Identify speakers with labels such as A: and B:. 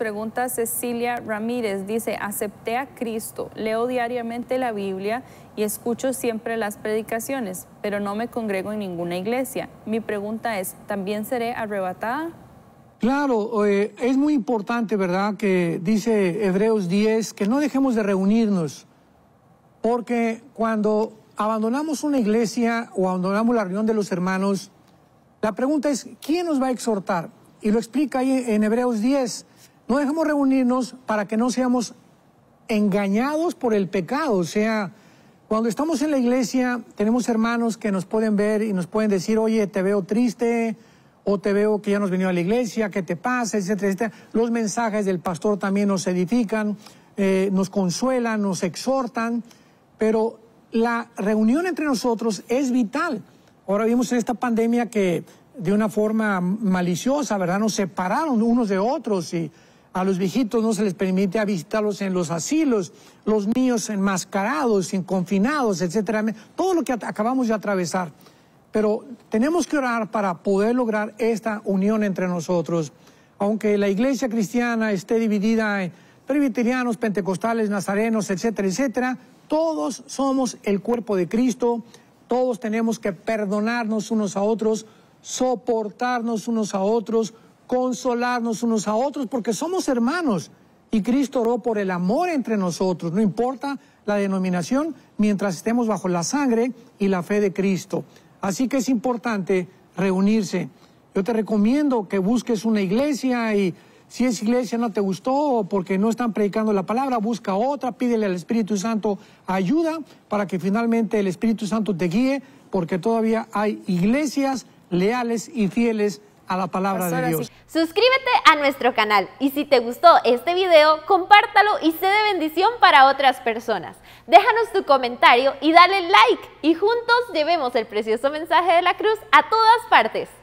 A: pregunta Cecilia Ramírez. Dice, acepté a Cristo, leo diariamente la Biblia y escucho siempre las predicaciones, pero no me congrego en ninguna iglesia. Mi pregunta es, ¿también seré arrebatada?
B: Claro, eh, es muy importante, ¿verdad? Que dice Hebreos 10, que no dejemos de reunirnos, porque cuando abandonamos una iglesia o abandonamos la reunión de los hermanos, la pregunta es, ¿quién nos va a exhortar? Y lo explica ahí en Hebreos 10, no dejemos reunirnos para que no seamos engañados por el pecado. O sea, cuando estamos en la iglesia, tenemos hermanos que nos pueden ver y nos pueden decir, oye, te veo triste, o te veo que ya nos venido a la iglesia, ¿qué te pasa? etcétera, Los mensajes del pastor también nos edifican, eh, nos consuelan, nos exhortan, pero la reunión entre nosotros es vital. Ahora vivimos en esta pandemia que de una forma maliciosa, ¿verdad? Nos separaron unos de otros y a los viejitos no se les permite visitarlos en los asilos, los niños enmascarados, confinados, etcétera. Todo lo que acabamos de atravesar. Pero tenemos que orar para poder lograr esta unión entre nosotros. Aunque la iglesia cristiana esté dividida en presbiterianos, pentecostales, nazarenos, etcétera, etcétera, todos somos el cuerpo de Cristo, todos tenemos que perdonarnos unos a otros, soportarnos unos a otros, consolarnos unos a otros porque somos hermanos. Y Cristo oró por el amor entre nosotros, no importa la denominación, mientras estemos bajo la sangre y la fe de Cristo. Así que es importante reunirse. Yo te recomiendo que busques una iglesia y si esa iglesia no te gustó o porque no están predicando la palabra, busca otra, pídele al Espíritu Santo ayuda para que finalmente el Espíritu Santo te guíe, porque todavía hay iglesias leales y fieles a la palabra de pues Dios.
C: Suscríbete a nuestro canal y si te gustó este video, compártalo y sé de bendición para otras personas. Déjanos tu comentario y dale like y juntos llevemos el precioso mensaje de la cruz a todas partes.